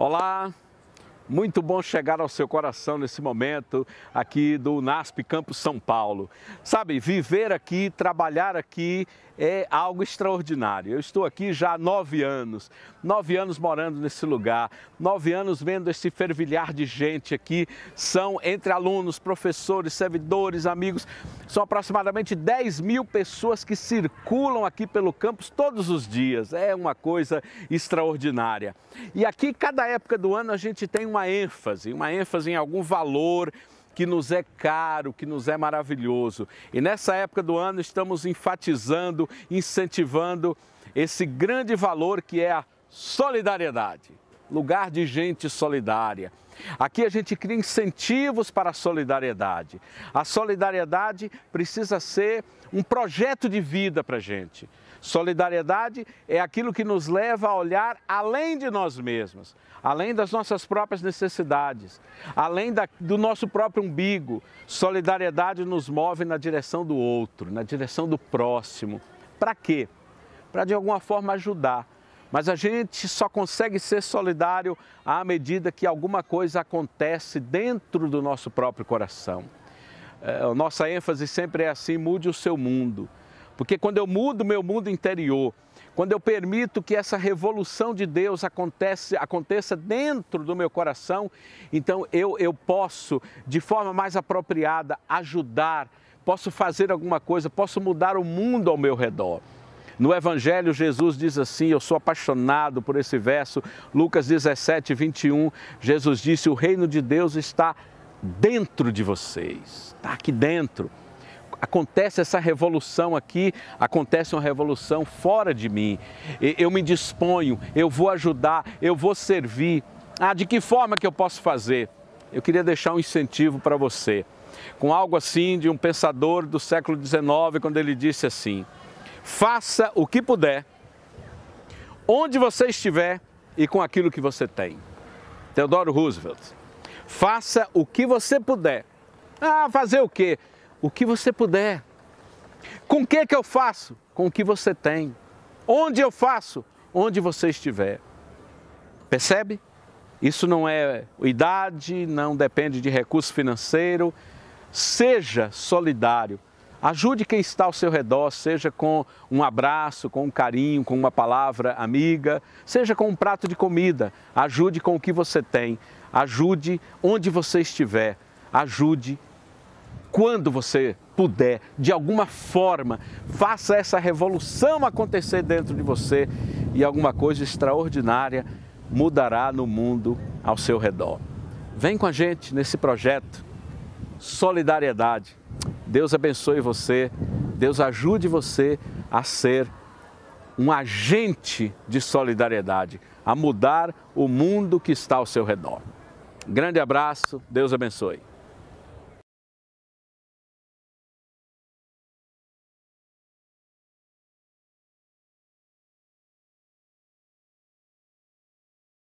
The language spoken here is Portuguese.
Olá! Muito bom chegar ao seu coração nesse momento aqui do NASP Campo São Paulo. Sabe, viver aqui, trabalhar aqui é algo extraordinário. Eu estou aqui já há nove anos, nove anos morando nesse lugar, nove anos vendo esse fervilhar de gente aqui. São entre alunos, professores, servidores, amigos, são aproximadamente 10 mil pessoas que circulam aqui pelo campus todos os dias. É uma coisa extraordinária. E aqui, cada época do ano, a gente tem uma uma ênfase, uma ênfase em algum valor que nos é caro, que nos é maravilhoso. E nessa época do ano estamos enfatizando, incentivando esse grande valor que é a solidariedade lugar de gente solidária. Aqui a gente cria incentivos para a solidariedade. A solidariedade precisa ser um projeto de vida para a gente. Solidariedade é aquilo que nos leva a olhar além de nós mesmos, além das nossas próprias necessidades, além da, do nosso próprio umbigo. Solidariedade nos move na direção do outro, na direção do próximo. Para quê? Para de alguma forma ajudar, mas a gente só consegue ser solidário à medida que alguma coisa acontece dentro do nosso próprio coração. É, nossa ênfase sempre é assim: mude o seu mundo. Porque quando eu mudo meu mundo interior, quando eu permito que essa revolução de Deus acontece, aconteça dentro do meu coração, então eu, eu posso, de forma mais apropriada, ajudar, posso fazer alguma coisa, posso mudar o mundo ao meu redor. No Evangelho, Jesus diz assim: Eu sou apaixonado por esse verso. Lucas 17, 21. Jesus disse: O reino de Deus está dentro de vocês, está aqui dentro. Acontece essa revolução aqui, acontece uma revolução fora de mim. Eu me disponho, eu vou ajudar, eu vou servir. Ah, de que forma que eu posso fazer? Eu queria deixar um incentivo para você, com algo assim de um pensador do século XIX, quando ele disse assim: Faça o que puder, onde você estiver e com aquilo que você tem. Theodore Roosevelt. Faça o que você puder. Ah, fazer o quê? O que você puder. Com o que, que eu faço? Com o que você tem. Onde eu faço? Onde você estiver. Percebe? Isso não é idade, não depende de recurso financeiro. Seja solidário Ajude quem está ao seu redor, seja com um abraço, com um carinho, com uma palavra amiga, seja com um prato de comida. Ajude com o que você tem, ajude onde você estiver, ajude quando você puder, de alguma forma, faça essa revolução acontecer dentro de você e alguma coisa extraordinária mudará no mundo ao seu redor. Vem com a gente nesse projeto solidariedade. Deus abençoe você, Deus ajude você a ser um agente de solidariedade, a mudar o mundo que está ao seu redor. Grande abraço, Deus abençoe.